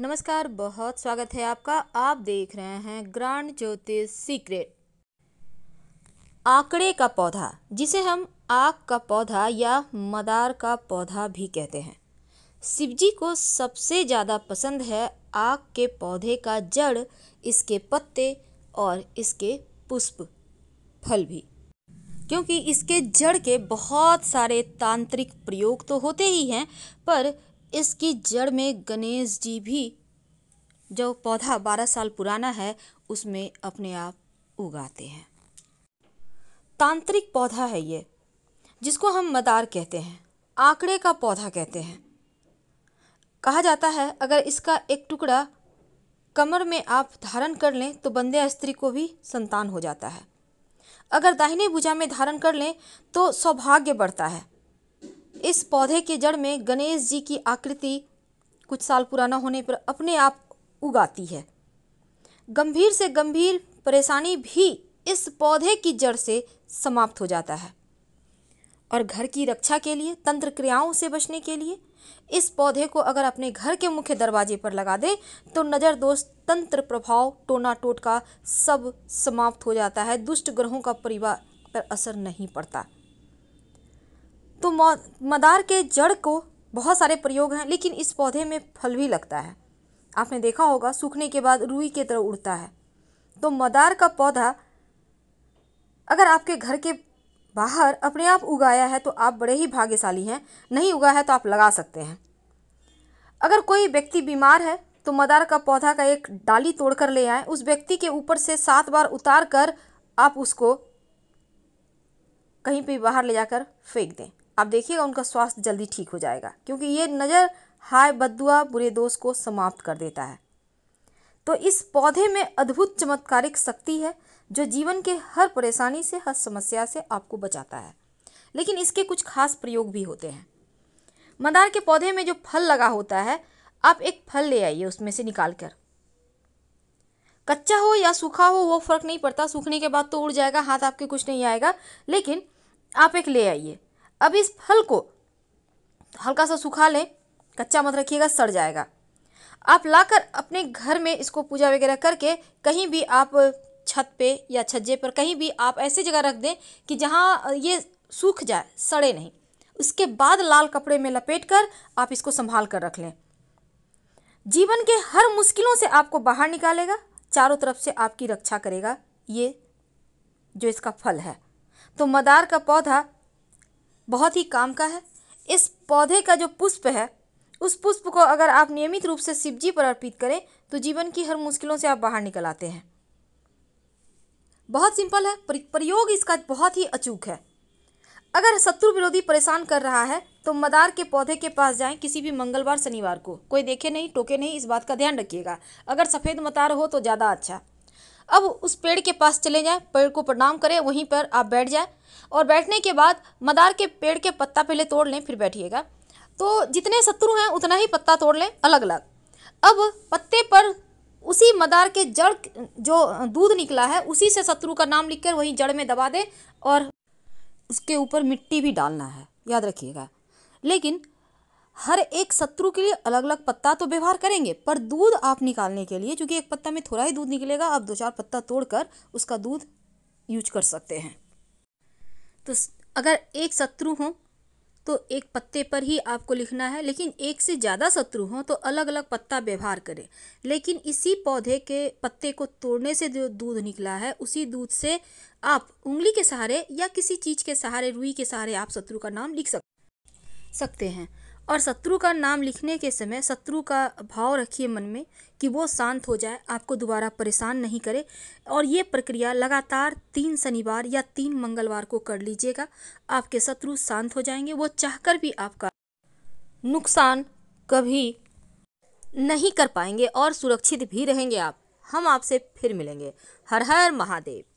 नमस्कार बहुत स्वागत है आपका आप देख रहे हैं ग्रांड ज्योतिष सीक्रेट आंकड़े का पौधा जिसे हम आग का पौधा या मदार का पौधा भी कहते हैं शिवजी को सबसे ज़्यादा पसंद है आग के पौधे का जड़ इसके पत्ते और इसके पुष्प फल भी क्योंकि इसके जड़ के बहुत सारे तांत्रिक प्रयोग तो होते ही हैं पर इसकी जड़ में गणेश जी भी जो पौधा बारह साल पुराना है उसमें अपने आप उगाते हैं तांत्रिक पौधा है ये जिसको हम मदार कहते हैं आंकड़े का पौधा कहते हैं कहा जाता है अगर इसका एक टुकड़ा कमर में आप धारण कर लें तो बंदे स्त्री को भी संतान हो जाता है अगर दाहिने भुजा में धारण कर लें तो सौभाग्य बढ़ता है इस पौधे के जड़ में गणेश जी की आकृति कुछ साल पुराना होने पर अपने आप उगाती है गंभीर से गंभीर परेशानी भी इस पौधे की जड़ से समाप्त हो जाता है और घर की रक्षा के लिए तंत्र क्रियाओं से बचने के लिए इस पौधे को अगर अपने घर के मुख्य दरवाजे पर लगा दें तो नज़र दोष तंत्र प्रभाव टोना टोटका सब समाप्त हो जाता है दुष्ट ग्रहों का परिवार पर असर नहीं पड़ता तो मदार के जड़ को बहुत सारे प्रयोग हैं लेकिन इस पौधे में फल भी लगता है आपने देखा होगा सूखने के बाद रुई की तरह उड़ता है तो मदार का पौधा अगर आपके घर के बाहर अपने आप उगाया है तो आप बड़े ही भाग्यशाली हैं नहीं उगा है तो आप लगा सकते हैं अगर कोई व्यक्ति बीमार है तो मदार का पौधा का एक डाली तोड़कर ले आए उस व्यक्ति के ऊपर से सात बार उतार कर आप उसको कहीं पर बाहर ले जाकर फेंक दें आप देखिएगा उनका स्वास्थ्य जल्दी ठीक हो जाएगा क्योंकि ये नज़र हाय बदुआ बुरे दोष को समाप्त कर देता है तो इस पौधे में अद्भुत चमत्कारिक शक्ति है जो जीवन के हर परेशानी से हर समस्या से आपको बचाता है लेकिन इसके कुछ खास प्रयोग भी होते हैं मदार के पौधे में जो फल लगा होता है आप एक फल ले आइए उसमें से निकाल कर कच्चा हो या सूखा हो वो फ़र्क नहीं पड़ता सूखने के बाद तो उड़ जाएगा हाथ आपके कुछ नहीं आएगा लेकिन आप एक ले आइए अब इस फल को हल्का सा सुखा लें कच्चा मत रखिएगा सड़ जाएगा आप लाकर अपने घर में इसको पूजा वगैरह करके कहीं भी आप छत पे या छज्जे पर कहीं भी आप ऐसी जगह रख दें कि जहाँ ये सूख जाए सड़े नहीं उसके बाद लाल कपड़े में लपेट कर आप इसको संभाल कर रख लें जीवन के हर मुश्किलों से आपको बाहर निकालेगा चारों तरफ से आपकी रक्षा करेगा ये जो इसका फल है तो मदार का पौधा बहुत ही काम का है इस पौधे का जो पुष्प है उस पुष्प को अगर आप नियमित रूप से शिवजी पर अर्पित करें तो जीवन की हर मुश्किलों से आप बाहर निकल आते हैं बहुत सिंपल है प्रयोग इसका बहुत ही अचूक है अगर शत्रु विरोधी परेशान कर रहा है तो मदार के पौधे के पास जाएं किसी भी मंगलवार शनिवार को कोई देखे नहीं टोके नहीं इस बात का ध्यान रखिएगा अगर सफ़ेद मतार हो तो ज़्यादा अच्छा अब उस पेड़ के पास चले जाएं पेड़ को प्रणाम करें वहीं पर आप बैठ जाएं और बैठने के बाद मदार के पेड़ के पत्ता पहले तोड़ लें फिर बैठिएगा तो जितने शत्रु हैं उतना ही पत्ता तोड़ लें अलग अलग अब पत्ते पर उसी मदार के जड़ जो दूध निकला है उसी से शत्रु का नाम लिखकर वहीं जड़ में दबा दें और उसके ऊपर मिट्टी भी डालना है याद रखिएगा लेकिन हर एक शत्रु के लिए अलग अलग पत्ता तो व्यवहार करेंगे पर दूध आप निकालने के लिए क्योंकि एक पत्ता में थोड़ा ही दूध निकलेगा आप दो चार पत्ता तोड़कर उसका दूध यूज कर सकते हैं तो अगर एक शत्रु हो तो एक पत्ते पर ही आपको लिखना है लेकिन एक से ज़्यादा शत्रु हों तो अलग अलग पत्ता व्यवहार करें लेकिन इसी पौधे के पत्ते को तोड़ने से जो दूध निकला है उसी दूध से आप उंगली के सहारे या किसी चीज़ के सहारे रुई के सहारे आप शत्रु का नाम लिख सक सकते हैं और शत्रु का नाम लिखने के समय शत्रु का भाव रखिए मन में कि वो शांत हो जाए आपको दोबारा परेशान नहीं करे और ये प्रक्रिया लगातार तीन शनिवार या तीन मंगलवार को कर लीजिएगा आपके शत्रु शांत हो जाएंगे वो चाहकर भी आपका नुकसान कभी नहीं कर पाएंगे और सुरक्षित भी रहेंगे आप हम आपसे फिर मिलेंगे हर हर महादेव